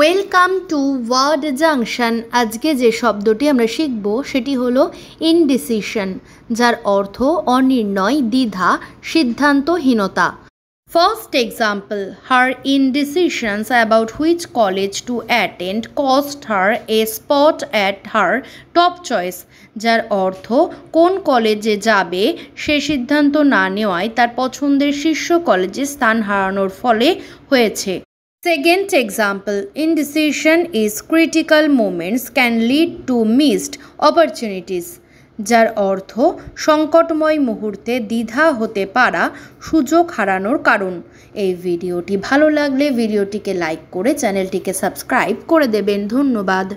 Welcome to word junction আজকে যে শব্দটি আমরা শিখব সেটি হলো ইনডিসিশন যার অর্থ অনির্ণয় দ্বিধা সিদ্ধান্তহীনতা first example her indecisions about which college to attend cost her a spot at her top choice যার অর্থ কোন কলেজে যাবে সে সিদ্ধান্ত না নেওয়ায় তার পছন্দের শীর্ষ কলেজে স্থান হারানোর ফলে হয়েছে Second example, indecision is critical moments can lead to missed opportunities. যার অর্থ সংকটময় মুহূর্তে দ্বিধা হতে পারা সুযোগ হারানোর কারণ এই ভিডিওটি ভালো লাগলে ভিডিওটিকে লাইক করে চ্যানেলটিকে সাবস্ক্রাইব করে দেবেন ধন্যবাদ